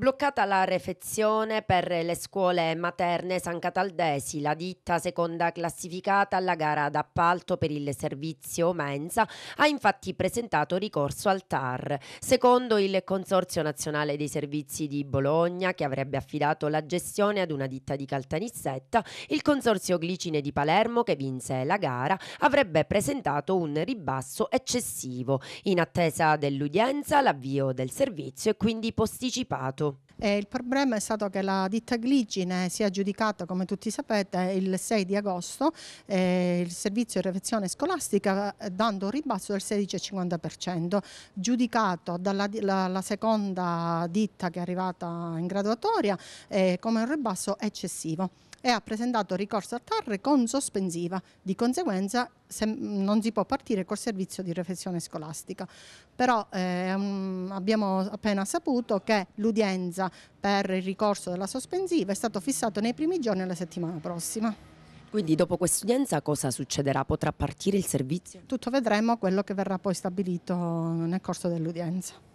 Bloccata la refezione per le scuole materne San Cataldesi, la ditta seconda classificata alla gara d'appalto per il servizio mensa ha infatti presentato ricorso al TAR. Secondo il Consorzio Nazionale dei Servizi di Bologna, che avrebbe affidato la gestione ad una ditta di Caltanissetta, il Consorzio Glicine di Palermo, che vinse la gara, avrebbe presentato un ribasso eccessivo. In attesa dell'udienza, l'avvio del servizio è quindi posticipato. E eh, il problema è stato che la ditta Gligine si è aggiudicata, come tutti sapete, il 6 di agosto eh, il servizio di refezione scolastica eh, dando un ribasso del 16,50%, giudicato dalla la, la seconda ditta che è arrivata in graduatoria eh, come un ribasso eccessivo e ha presentato ricorso a Tarre con sospensiva. Di conseguenza se, non si può partire col servizio di reflessione scolastica. Però ehm, abbiamo appena saputo che l'udienza per il ricorso della sospensiva è stato fissato nei primi giorni della settimana prossima. Quindi dopo quest'udienza cosa succederà? Potrà partire il servizio? Tutto vedremo quello che verrà poi stabilito nel corso dell'udienza.